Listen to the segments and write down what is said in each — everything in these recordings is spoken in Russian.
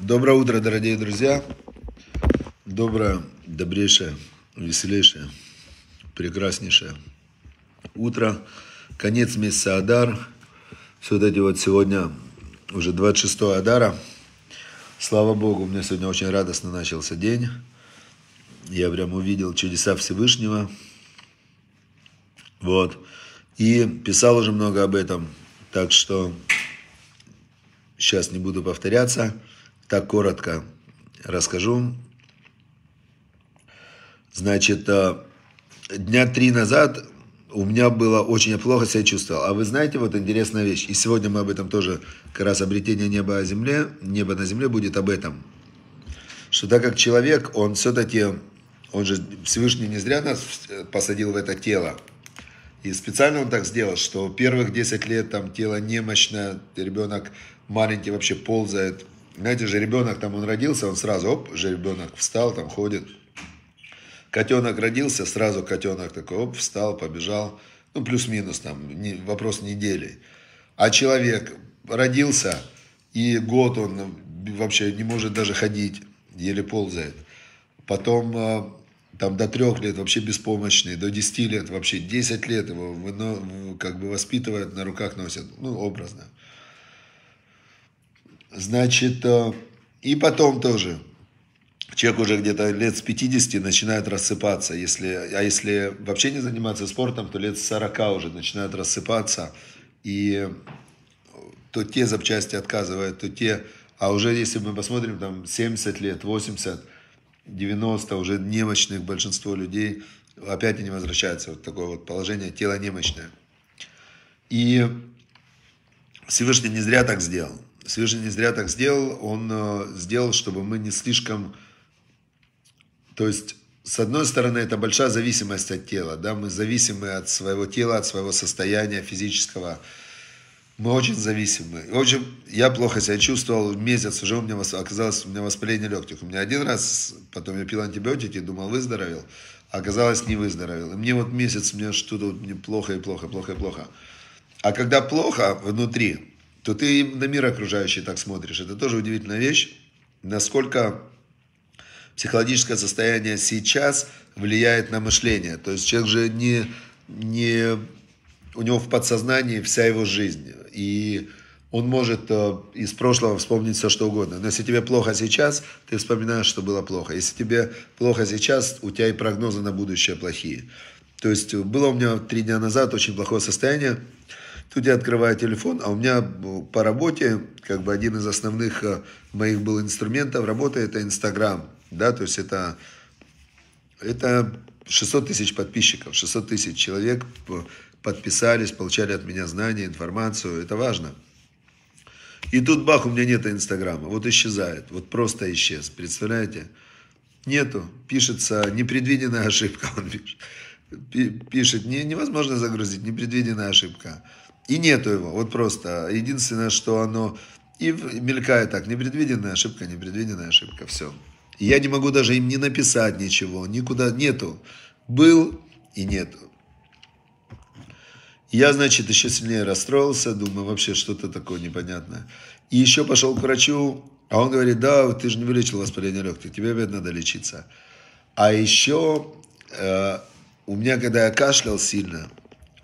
Доброе утро, дорогие друзья. Доброе, добрейшее, веселейшее, прекраснейшее утро. Конец месяца Адар. Все вот эти вот сегодня уже 26 Адара. Слава Богу, у меня сегодня очень радостно начался день. Я прям увидел чудеса Всевышнего. Вот. И писал уже много об этом. Так что сейчас не буду повторяться так коротко расскажу. Значит, э, дня три назад у меня было очень плохо себя чувствовал. А вы знаете, вот интересная вещь. И сегодня мы об этом тоже, как раз обретение неба о земле, небо на земле будет об этом. Что так как человек, он все-таки, он же Всевышний не зря нас посадил в это тело. И специально он так сделал, что первых 10 лет там тело немощное, ребенок маленький вообще ползает, знаете, же ребенок там он родился, он сразу, оп, ребенок встал, там ходит. Котенок родился, сразу котенок такой, оп, встал, побежал. Ну, плюс-минус там, не, вопрос недели. А человек родился, и год он ну, вообще не может даже ходить, еле ползает. Потом э, там до трех лет вообще беспомощный, до десяти лет вообще, десять лет его как бы воспитывают, на руках носят, ну, образно. Значит, э, и потом тоже. Человек уже где-то лет с 50 начинает рассыпаться. Если, а если вообще не заниматься спортом, то лет с 40 уже начинает рассыпаться. И э, то те запчасти отказывают, то те... А уже если мы посмотрим, там 70 лет, 80, 90, уже немощных большинство людей, опять не возвращаются. Вот такое вот положение, тело немощное. И Всевышний не зря так сделал совершенно не зря так сделал. Он э, сделал, чтобы мы не слишком... То есть, с одной стороны, это большая зависимость от тела. Да? Мы зависимы от своего тела, от своего состояния физического. Мы очень зависимы. В общем, я плохо себя чувствовал месяц, уже у меня оказалось у меня воспаление легких. У меня один раз, потом я пил антибиотики, думал, выздоровел. А оказалось, не выздоровел. И мне вот месяц, мне что-то мне плохо и плохо, плохо и плохо. А когда плохо внутри, то ты на мир окружающий так смотришь. Это тоже удивительная вещь, насколько психологическое состояние сейчас влияет на мышление. То есть человек же не, не у него в подсознании вся его жизнь. И он может э, из прошлого вспомнить все, что угодно. Но если тебе плохо сейчас, ты вспоминаешь, что было плохо. Если тебе плохо сейчас, у тебя и прогнозы на будущее плохие. То есть э, было у меня три дня назад очень плохое состояние. Тут я открываю телефон, а у меня по работе, как бы один из основных э, моих был инструментов работы, это Инстаграм, да, то есть это, это 600 тысяч подписчиков, 600 тысяч человек подписались, получали от меня знания, информацию, это важно. И тут бах, у меня нет Инстаграма, вот исчезает, вот просто исчез, представляете? Нету, пишется непредвиденная ошибка, он пишет. Пишет, невозможно загрузить, непредвиденная ошибка. И нету его, вот просто. Единственное, что оно... И мелькает так, непредвиденная ошибка, непредвиденная ошибка, все. я не могу даже им не написать ничего, никуда нету. Был и нету. Я, значит, еще сильнее расстроился, думаю, вообще что-то такое непонятное. И еще пошел к врачу, а он говорит, да, ты же не вылечил воспаление легких, тебе опять надо лечиться. А еще э, у меня, когда я кашлял сильно,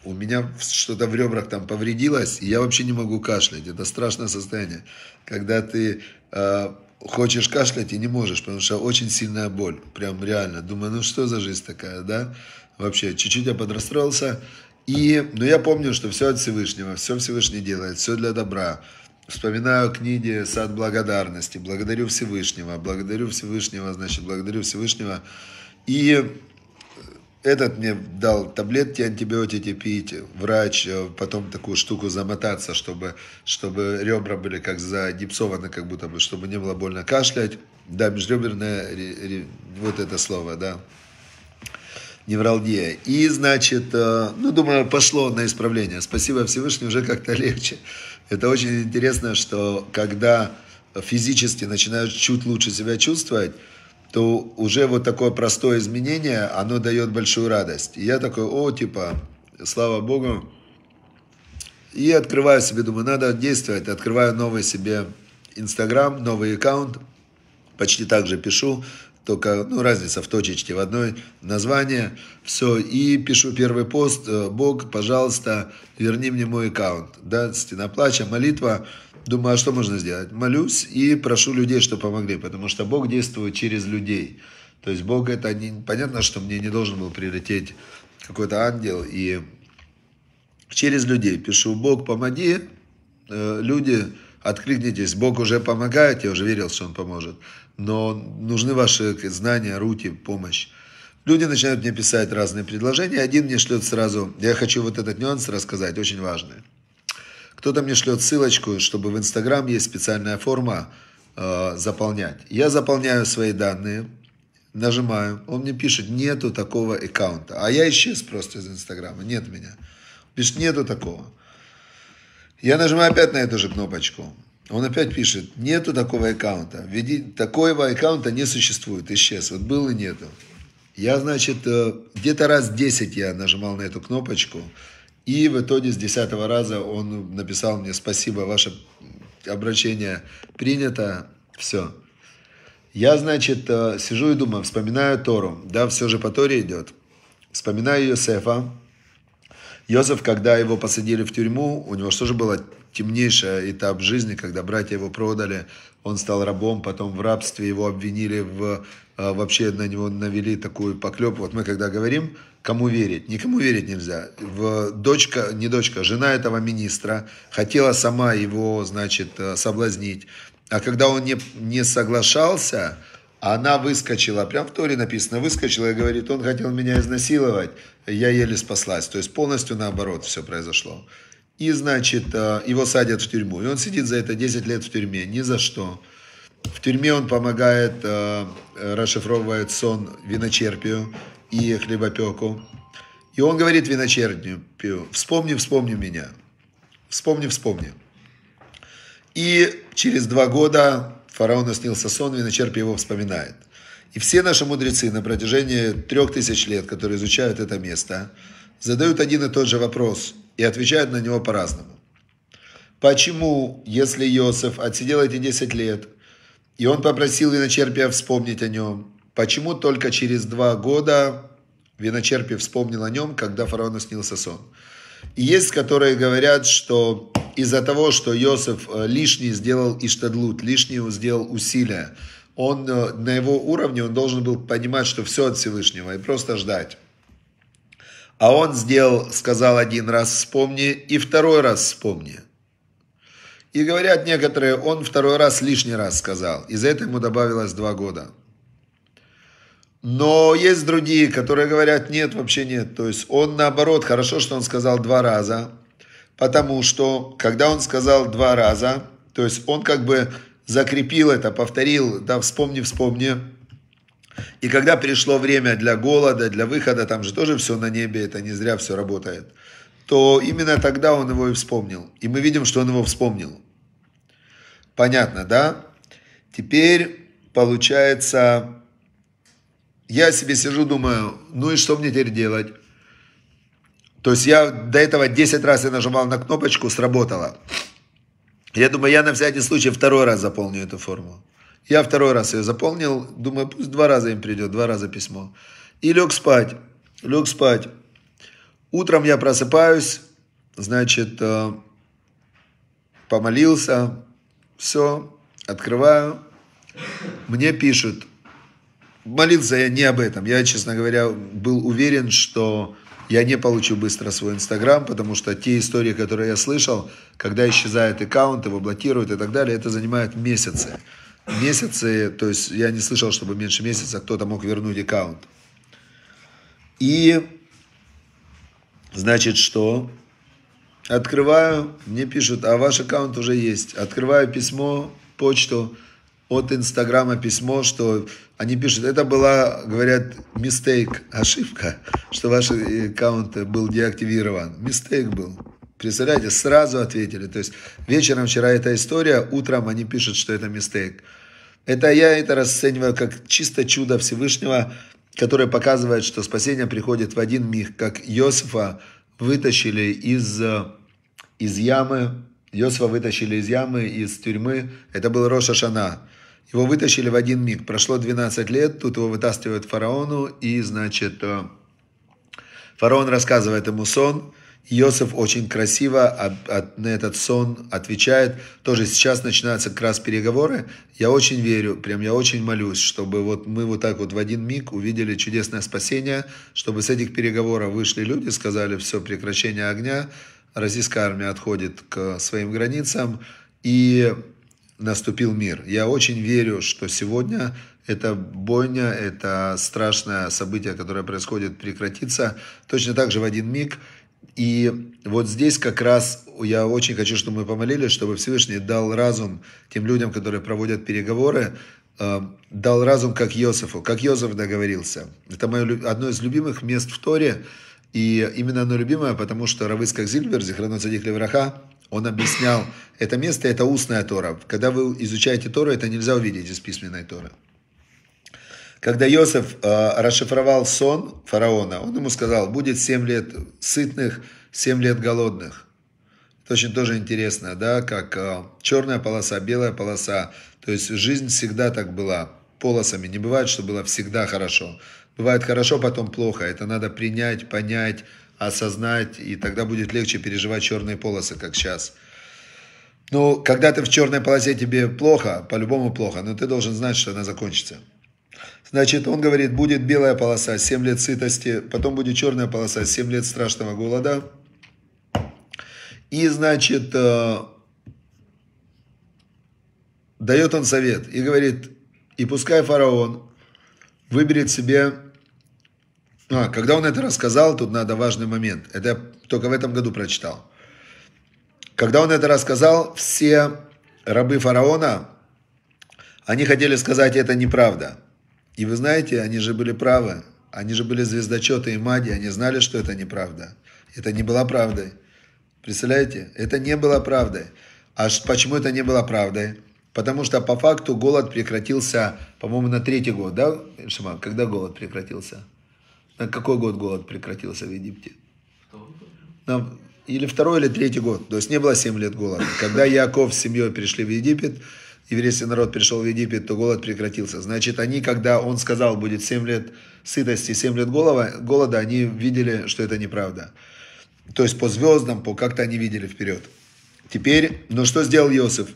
у меня что-то в ребрах там повредилось, и я вообще не могу кашлять. Это страшное состояние, когда ты э, хочешь кашлять и не можешь, потому что очень сильная боль, прям реально. Думаю, ну что за жизнь такая, да? Вообще, чуть-чуть я подрастроился, и, но я помню, что все от Всевышнего, все Всевышний делает, все для добра. Вспоминаю книги «Сад благодарности», «Благодарю Всевышнего», «Благодарю Всевышнего», значит, «Благодарю Всевышнего». И этот мне дал таблетки, антибиотики пить, врач, э, потом такую штуку замотаться, чтобы, чтобы ребра были как загипсованы, как будто бы, чтобы не было больно кашлять. Да, межреберная ре, ре, вот это слово, да, невралгия. И, значит, э, ну, думаю, пошло на исправление. Спасибо Всевышнему, уже как-то легче. Это очень интересно, что когда физически начинаешь чуть лучше себя чувствовать, то уже вот такое простое изменение, оно дает большую радость. И я такой, о, типа, слава богу. И открываю себе, думаю, надо действовать. Открываю новый себе Инстаграм, новый аккаунт. Почти так же пишу, только, ну, разница в точечке, в одной название. Все, и пишу первый пост. Бог, пожалуйста, верни мне мой аккаунт. Да, стена плача, молитва. Молитва Думаю, а что можно сделать? Молюсь и прошу людей, чтобы помогли, потому что Бог действует через людей. То есть Бог это не... Понятно, что мне не должен был прилететь какой-то ангел, и через людей пишу, Бог, помоги, э, люди, откликнитесь, Бог уже помогает, я уже верил, что Он поможет, но нужны ваши знания, руки, помощь. Люди начинают мне писать разные предложения, один мне шлет сразу, я хочу вот этот нюанс рассказать, очень важный. Кто-то мне шлет ссылочку, чтобы в Инстаграм есть специальная форма э, заполнять. Я заполняю свои данные, нажимаю, он мне пишет, нету такого аккаунта. А я исчез просто из Инстаграма, нет меня. Пишет, нету такого. Я нажимаю опять на эту же кнопочку. Он опять пишет, нету такого аккаунта. Веди, такого аккаунта не существует, исчез. Вот был и нету. Я, значит, э, где-то раз 10 я нажимал на эту кнопочку. И в итоге с десятого раза он написал мне «Спасибо, ваше обращение принято, все». Я, значит, э, сижу и думаю, вспоминаю Тору, да, все же по Торе идет. Вспоминаю Йосефа. Йосеф, когда его посадили в тюрьму, у него что же было темнейший этап жизни, когда братья его продали, он стал рабом, потом в рабстве его обвинили в э, вообще на него навели такую поклеп. Вот мы когда говорим Кому верить? Никому верить нельзя. В дочка, не дочка, жена этого министра хотела сама его, значит, э, соблазнить. А когда он не, не соглашался, она выскочила, прям в Торе написано, выскочила и говорит, он хотел меня изнасиловать, я еле спаслась. То есть полностью наоборот все произошло. И, значит, э, его садят в тюрьму. И он сидит за это 10 лет в тюрьме, ни за что. В тюрьме он помогает, э, расшифровывает сон виночерпию и хлебопеку. И он говорит виночерню, вспомни, вспомни меня, вспомни, вспомни. И через два года фараону снился сон, виночерпи его вспоминает. И все наши мудрецы на протяжении трех тысяч лет, которые изучают это место, задают один и тот же вопрос и отвечают на него по-разному. Почему, если Иосиф отсидел эти 10 лет, и он попросил виночерпия вспомнить о нем, Почему только через два года Виночерпий вспомнил о нем, когда фараону снился сон? И есть, которые говорят, что из-за того, что Иосиф э, лишний сделал Иштадлут, лишний сделал усилия, он э, на его уровне, он должен был понимать, что все от Всевышнего, и просто ждать. А он сделал, сказал один раз вспомни, и второй раз вспомни. И говорят некоторые, он второй раз лишний раз сказал. Из за этого ему добавилось два года. Но есть другие, которые говорят, нет, вообще нет. То есть он наоборот, хорошо, что он сказал два раза, потому что когда он сказал два раза, то есть он как бы закрепил это, повторил, да, вспомни, вспомни. И когда пришло время для голода, для выхода, там же тоже все на небе, это не зря все работает, то именно тогда он его и вспомнил. И мы видим, что он его вспомнил. Понятно, да? Теперь получается я себе сижу, думаю, ну и что мне теперь делать? То есть я до этого 10 раз я нажимал на кнопочку, сработало. Я думаю, я на всякий случай второй раз заполню эту форму. Я второй раз ее заполнил, думаю, пусть два раза им придет, два раза письмо. И лег спать, лег спать. Утром я просыпаюсь, значит, э, помолился, все, открываю. Мне пишут, Молился я не об этом. Я, честно говоря, был уверен, что я не получу быстро свой Инстаграм, потому что те истории, которые я слышал, когда исчезает аккаунт, его блокируют и так далее, это занимает месяцы. Месяцы, то есть я не слышал, чтобы меньше месяца кто-то мог вернуть аккаунт. И значит что? Открываю, мне пишут, а ваш аккаунт уже есть. Открываю письмо, почту, от Инстаграма письмо, что они пишут, это была, говорят, мистейк, ошибка, что ваш э, аккаунт был деактивирован. Мистейк был. Представляете, сразу ответили. То есть вечером вчера эта история, утром они пишут, что это мистейк. Это я это расцениваю как чисто чудо Всевышнего, которое показывает, что спасение приходит в один миг, как Иосифа вытащили из, э, из ямы, Иосифа вытащили из ямы, из тюрьмы. Это был Роша Шана. Его вытащили в один миг. Прошло 12 лет, тут его вытаскивают фараону, и, значит, э, фараон рассказывает ему сон. Иосиф очень красиво от, на этот сон отвечает. Тоже сейчас начинаются как раз переговоры. Я очень верю, прям я очень молюсь, чтобы вот мы вот так вот в один миг увидели чудесное спасение, чтобы с этих переговоров вышли люди, сказали, все, прекращение огня, российская армия отходит к своим границам, и наступил мир. Я очень верю, что сегодня эта бойня, это страшное событие, которое происходит, прекратится точно так же в один миг. И вот здесь как раз я очень хочу, чтобы мы помолились, чтобы Всевышний дал разум тем людям, которые проводят переговоры, э, дал разум как Йосифу, как Йосиф договорился. Это мое, одно из любимых мест в Торе, и именно оно любимое, потому что Равыцкак Зильбер, Зихранон Садик Левраха, он объяснял это место, это устная Тора. Когда вы изучаете Тору, это нельзя увидеть из письменной Торы. Когда Иосиф э, расшифровал сон фараона, он ему сказал, будет семь лет сытных, семь лет голодных. Это очень тоже интересно, да, как э, черная полоса, белая полоса. То есть жизнь всегда так была, полосами. Не бывает, что было всегда хорошо. Бывает хорошо, потом плохо. Это надо принять, понять, осознать, и тогда будет легче переживать черные полосы, как сейчас. Ну, когда ты в черной полосе, тебе плохо, по-любому плохо, но ты должен знать, что она закончится. Значит, он говорит, будет белая полоса, 7 лет сытости, потом будет черная полоса, 7 лет страшного голода. И, значит, э, дает он совет и говорит, и пускай фараон выберет себе а, когда он это рассказал, тут надо важный момент. Это я только в этом году прочитал. Когда он это рассказал, все рабы фараона, они хотели сказать, это неправда. И вы знаете, они же были правы. Они же были звездочеты и маги, они знали, что это неправда. Это не была правдой. Представляете? Это не было правдой. А почему это не было правдой? Потому что по факту голод прекратился, по-моему, на третий год, да, Шима? Когда голод прекратился? На какой год голод прекратился в Египте? На, или второй, или третий год. То есть не было 7 лет голода. Когда Яков с семьей перешли в Египет, еврейский народ перешел в Египет, то голод прекратился. Значит, они, когда он сказал, будет 7 лет сытости, 7 лет голода, голода они видели, что это неправда. То есть по звездам, по как-то они видели вперед. Теперь, ну что сделал Иосиф?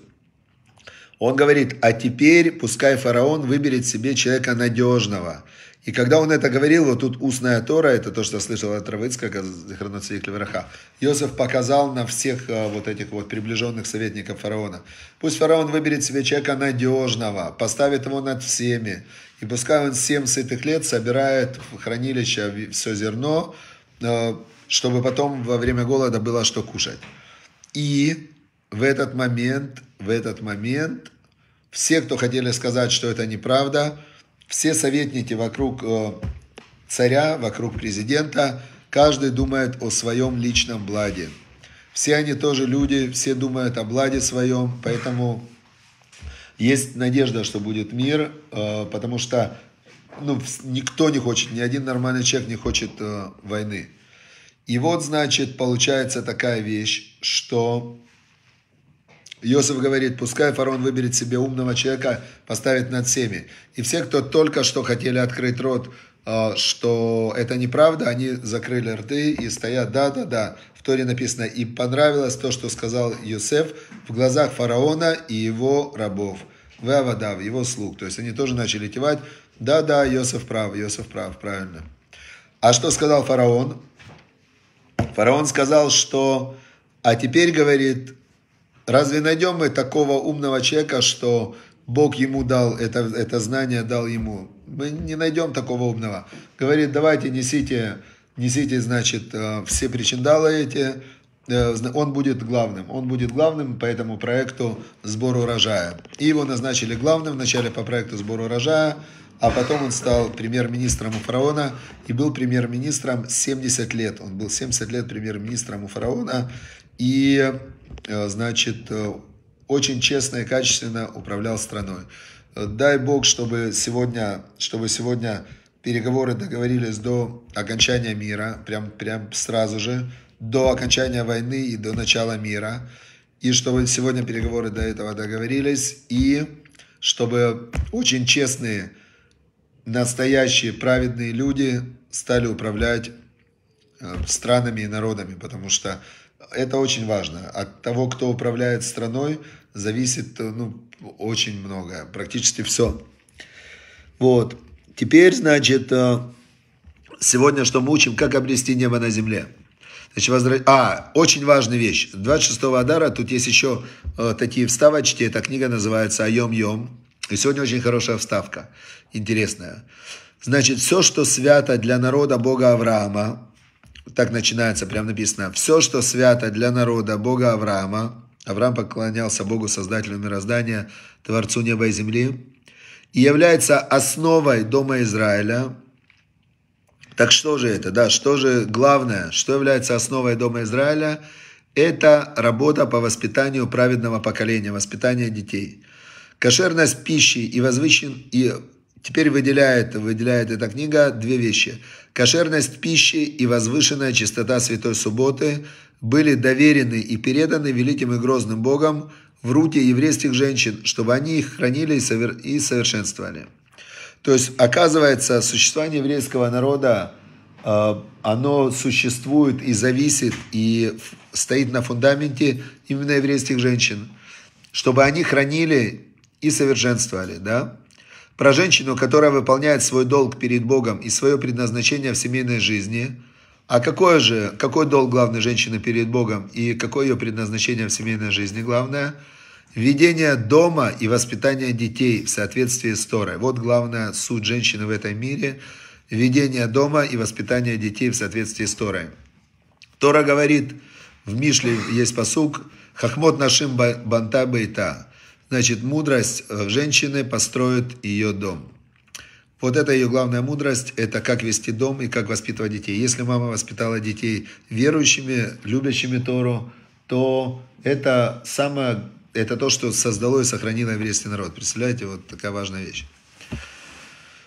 Он говорит, а теперь пускай фараон выберет себе человека надежного, и когда он это говорил, вот тут устная Тора, это то, что слышал от Равыцкака, Захарнацвик Левраха, Иосиф показал на всех э, вот этих вот приближенных советников фараона. Пусть фараон выберет себе человека надежного, поставит его над всеми, и пускай он семь сытых лет собирает в хранилище все зерно, э, чтобы потом во время голода было что кушать. И в этот момент, в этот момент, все, кто хотели сказать, что это неправда, все советники вокруг э, царя, вокруг президента, каждый думает о своем личном благе. Все они тоже люди, все думают о благе своем, поэтому есть надежда, что будет мир, э, потому что ну, никто не хочет, ни один нормальный человек не хочет э, войны. И вот, значит, получается такая вещь, что Иосиф говорит, пускай фараон выберет себе умного человека, поставит над всеми. И все, кто только что хотели открыть рот, а, что это неправда, они закрыли рты и стоят, да, да, да. В Торе написано, и понравилось то, что сказал Иосиф в глазах фараона и его рабов. в его слуг. То есть они тоже начали кивать, да, да, Иосиф прав, Иосиф прав, правильно. А что сказал фараон? Фараон сказал, что, а теперь, говорит, Разве найдем мы такого умного человека, что Бог ему дал это, это знание, дал ему? Мы не найдем такого умного. Говорит, давайте несите, несите, значит, э, все причиндалы эти, э, он будет главным. Он будет главным по этому проекту сбор урожая. И его назначили главным вначале по проекту сбор урожая, а потом он стал премьер-министром у фараона и был премьер-министром 70 лет. Он был 70 лет премьер-министром у фараона. И Э, значит, э, очень честно и качественно управлял страной. Э, дай Бог, чтобы сегодня, чтобы сегодня переговоры договорились до окончания мира, прям, прям сразу же, до окончания войны и до начала мира. И чтобы сегодня переговоры до этого договорились, и чтобы очень честные, настоящие, праведные люди стали управлять странами и народами, потому что это очень важно. От того, кто управляет страной, зависит э, ну, очень многое, практически все. Вот. Теперь, значит, э, сегодня что мы учим, как обрести небо на земле. Значит, возра... А, очень важная вещь. 26-го Адара, тут есть еще э, такие вставочки. Эта книга называется «Айом-йом». И сегодня очень хорошая вставка, интересная. Значит, все, что свято для народа Бога Авраама, так начинается, прям написано, «Все, что свято для народа Бога Авраама». Авраам поклонялся Богу, Создателю мироздания, Творцу неба и земли, и является основой Дома Израиля. Так что же это, да, что же главное, что является основой Дома Израиля? Это работа по воспитанию праведного поколения, воспитание детей. Кошерность пищи и, возвышен, и Теперь выделяет, выделяет эта книга две вещи. Кошерность пищи и возвышенная чистота Святой Субботы были доверены и переданы великим и грозным Богом в руки еврейских женщин, чтобы они их хранили и совершенствовали. То есть, оказывается, существование еврейского народа, э, оно существует и зависит, и стоит на фундаменте именно еврейских женщин, чтобы они хранили и совершенствовали, да? про женщину, которая выполняет свой долг перед Богом и свое предназначение в семейной жизни. А какой же, какой долг главной женщины перед Богом и какое ее предназначение в семейной жизни главное? Ведение дома и воспитание детей в соответствии с Торой. Вот главная суть женщины в этом мире. Ведение дома и воспитание детей в соответствии с Торой. Тора говорит, в Мишле есть посук, «Хахмот нашим банта бейта». Значит, мудрость э, женщины построит ее дом. Вот это ее главная мудрость, это как вести дом и как воспитывать детей. Если мама воспитала детей верующими, любящими Тору, то это самое, это то, что создало и сохранило еврейский народ. Представляете, вот такая важная вещь.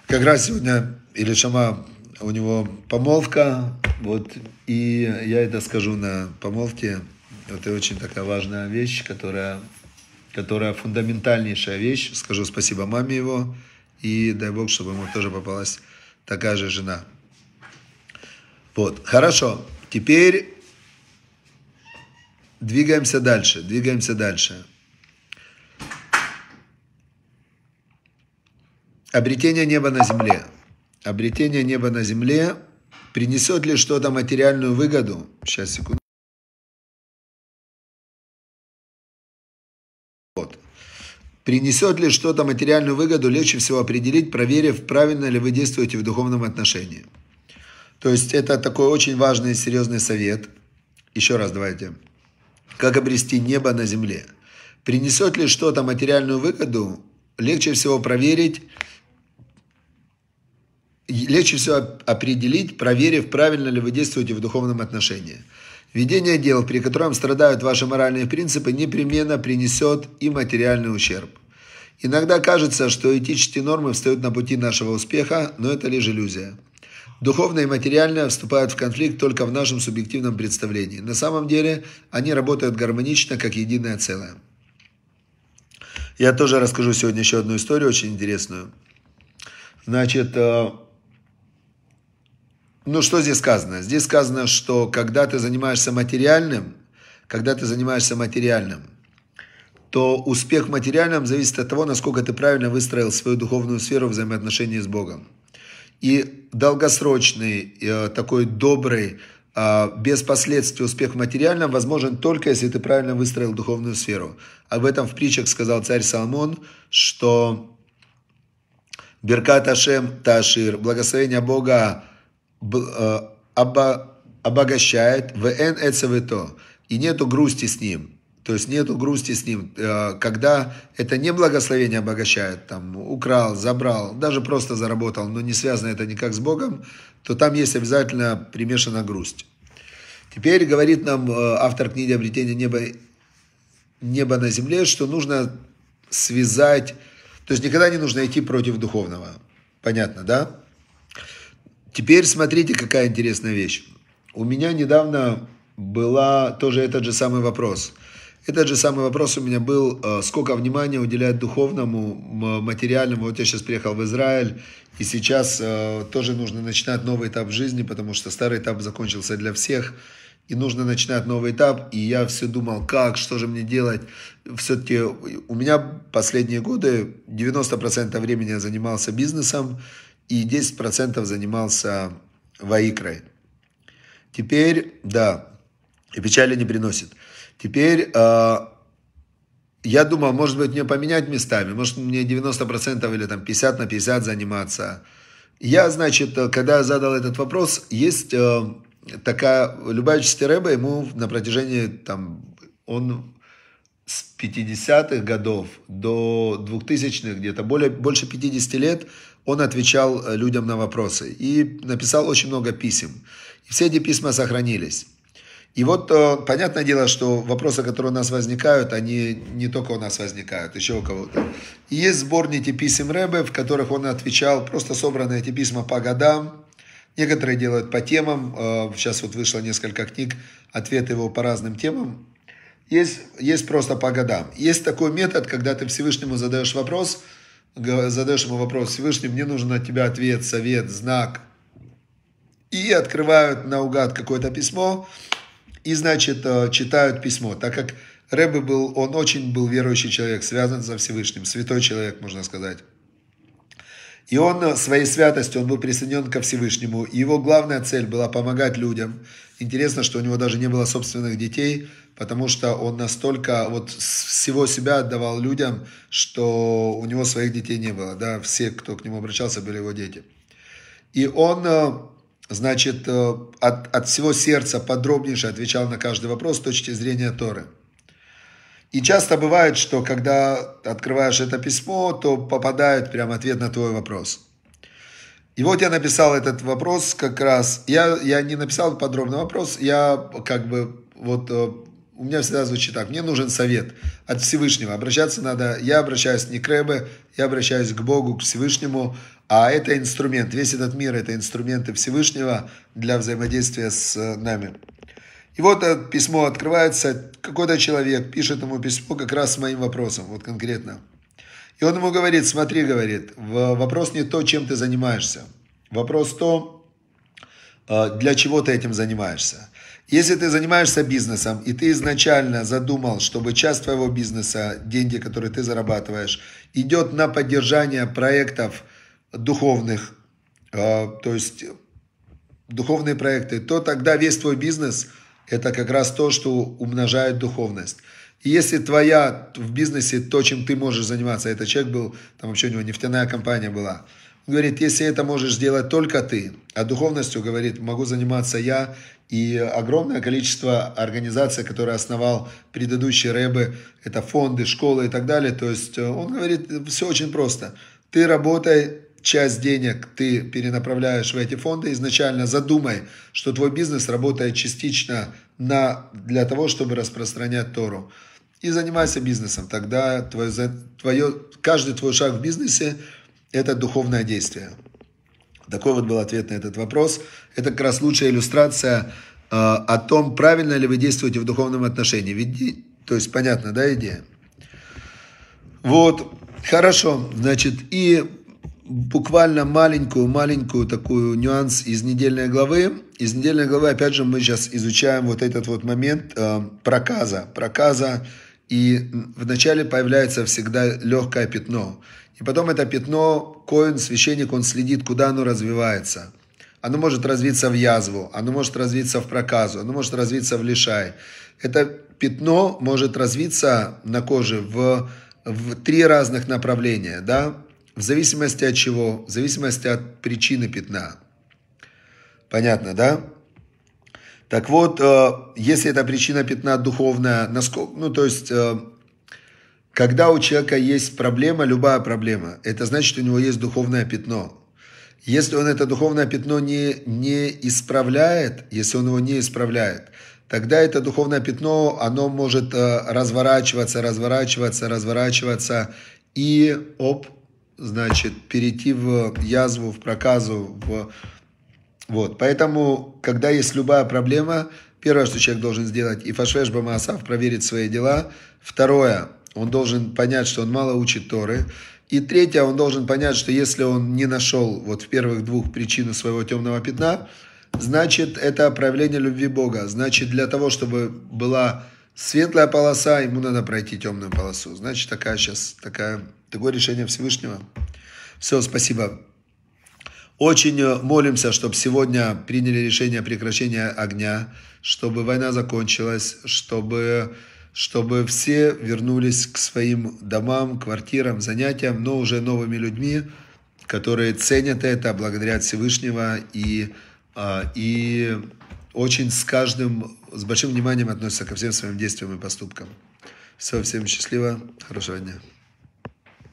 Как раз сегодня Илишама, у него помолвка, вот, и я это скажу на помолвке. Это очень такая важная вещь, которая которая фундаментальнейшая вещь. Скажу спасибо маме его, и дай Бог, чтобы ему тоже попалась такая же жена. Вот, хорошо. Теперь двигаемся дальше, двигаемся дальше. Обретение неба на земле. Обретение неба на земле принесет ли что-то материальную выгоду? Сейчас, секунду. Принесет ли что-то материальную выгоду, легче всего определить, проверив, правильно ли вы действуете в духовном отношении. То есть это такой очень важный и серьезный совет. Еще раз давайте. Как обрести небо на земле? Принесет ли что-то материальную выгоду, легче всего проверить, легче всего определить, проверив, правильно ли вы действуете в духовном отношении. Ведение дел, при котором страдают ваши моральные принципы, непременно принесет и материальный ущерб. Иногда кажется, что этические нормы встают на пути нашего успеха, но это лишь иллюзия. Духовное и материальное вступают в конфликт только в нашем субъективном представлении. На самом деле они работают гармонично, как единое целое. Я тоже расскажу сегодня еще одну историю, очень интересную. Значит, э, ну, что здесь сказано? Здесь сказано, что когда ты занимаешься материальным, когда ты занимаешься материальным, то успех в материальном зависит от того, насколько ты правильно выстроил свою духовную сферу взаимоотношений с Богом. И долгосрочный, э, такой добрый, э, без последствий успех в материальном возможен только, если ты правильно выстроил духовную сферу. Об этом в притчах сказал царь Соломон, что Беркат Ашем Ташир, благословение Бога Э, обогащает вн эцвто, и нету грусти с ним. То есть нету грусти с ним, э, когда это не благословение обогащает, там, украл, забрал, даже просто заработал, но не связано это никак с Богом, то там есть обязательно примешана грусть. Теперь говорит нам э, автор книги обретения неба, неба на земле», что нужно связать, то есть никогда не нужно идти против духовного. Понятно, да? Теперь смотрите, какая интересная вещь. У меня недавно была тоже этот же самый вопрос. Этот же самый вопрос у меня был, э, сколько внимания уделять духовному, материальному. Вот я сейчас приехал в Израиль, и сейчас э, тоже нужно начинать новый этап жизни, потому что старый этап закончился для всех, и нужно начинать новый этап. И я все думал, как, что же мне делать. Все-таки у меня последние годы 90% времени я занимался бизнесом, и 10% занимался Ваикрай. Теперь, да, и печали не приносит. Теперь э, я думал, может быть, мне поменять местами, может, мне 90% или там 50 на 50 заниматься. Я, значит, когда задал этот вопрос, есть э, такая, Любавичский Рэба ему на протяжении, там, он с 50-х годов до 2000-х где-то, более, больше 50 лет – он отвечал э, людям на вопросы и написал очень много писем. И все эти письма сохранились. И вот э, понятное дело, что вопросы, которые у нас возникают, они не только у нас возникают, еще у кого-то. И есть сборники писем Рэбе, в которых он отвечал, просто собраны эти письма по годам. Некоторые делают по темам. Э, сейчас вот вышло несколько книг, ответы его по разным темам. Есть, есть просто по годам. Есть такой метод, когда ты Всевышнему задаешь вопрос – задаешь ему вопрос, Всевышний, мне нужен от тебя ответ, совет, знак. И открывают наугад какое-то письмо, и, значит, э, читают письмо. Так как Рэбе был, он очень был верующий человек, связан со Всевышним, святой человек, можно сказать. И он э, своей святостью, он был присоединен ко Всевышнему. И его главная цель была помогать людям. Интересно, что у него даже не было собственных детей потому что он настолько вот всего себя отдавал людям, что у него своих детей не было, да, все, кто к нему обращался, были его дети. И он, э, значит, э, от, от всего сердца подробнейше отвечал на каждый вопрос с точки зрения Торы. И часто бывает, что когда открываешь это письмо, то попадает прям ответ на твой вопрос – и вот я написал этот вопрос как раз. Я, я не написал подробный вопрос, я как бы вот э, у меня всегда звучит так, мне нужен совет от Всевышнего. Обращаться надо, я обращаюсь не к Рэбе, я обращаюсь к Богу, к Всевышнему, а это инструмент, весь этот мир – это инструменты Всевышнего для взаимодействия с э, нами. И вот это письмо открывается, какой-то человек пишет ему письмо как раз с моим вопросом, вот конкретно. И он ему говорит, смотри, говорит, вопрос не то, чем ты занимаешься, вопрос то, э, для чего ты этим занимаешься. Если ты занимаешься бизнесом, и ты изначально задумал, чтобы часть твоего бизнеса, деньги, которые ты зарабатываешь, идет на поддержание проектов духовных, э, то есть духовные проекты, то тогда весь твой бизнес – это как раз то, что умножает духовность. И если твоя в бизнесе то, чем ты можешь заниматься, это человек был, там вообще у него нефтяная компания была – говорит, если это можешь сделать только ты, а духовностью, говорит, могу заниматься я, и огромное количество организаций, которые основал предыдущие Рэбы, это фонды, школы и так далее. То есть э, он говорит, все очень просто. Ты работай, часть денег ты перенаправляешь в эти фонды, изначально задумай, что твой бизнес работает частично на, для того, чтобы распространять Тору. И занимайся бизнесом. Тогда твое, твое, каждый твой шаг в бизнесе – это духовное действие. Такой вот был ответ на этот вопрос. Это как раз лучшая иллюстрация э, о том, правильно ли вы действуете в духовном отношении. Ведь, то есть, понятно, да, идея? Вот, хорошо, значит, и буквально маленькую-маленькую такую нюанс из недельной главы. Из недельной главы, опять же, мы сейчас изучаем вот этот вот момент э, проказа. Проказа, и вначале появляется всегда легкое пятно. И потом это пятно, коин, священник, он следит, куда оно развивается. Оно может развиться в язву, оно может развиться в проказу, оно может развиться в лишай. Это пятно может развиться на коже в, в три разных направления, да? В зависимости от чего? В зависимости от причины пятна. Понятно, да? Так вот, э, если эта причина пятна духовная, насколько, ну то есть э, когда у человека есть проблема, любая проблема, это значит, что у него есть духовное пятно. Если он это духовное пятно не, не исправляет, если он его не исправляет, тогда это духовное пятно, оно может э, разворачиваться, разворачиваться, разворачиваться и, оп, значит, перейти в язву, в проказу, в... Вот, поэтому, когда есть любая проблема, первое, что человек должен сделать, и фашвеш бамаасав, проверить свои дела. Второе, он должен понять, что он мало учит Торы. И третье, он должен понять, что если он не нашел вот в первых двух причину своего темного пятна, значит, это проявление любви Бога. Значит, для того, чтобы была светлая полоса, ему надо пройти темную полосу. Значит, такая сейчас, такая, такое решение Всевышнего. Все, спасибо. Очень э, молимся, чтобы сегодня приняли решение о прекращении огня, чтобы война закончилась, чтобы чтобы все вернулись к своим домам, квартирам, занятиям, но уже новыми людьми, которые ценят это, благодарят Всевышнего и, а, и очень с каждым, с большим вниманием относятся ко всем своим действиям и поступкам. Все, всем счастливо, хорошего дня.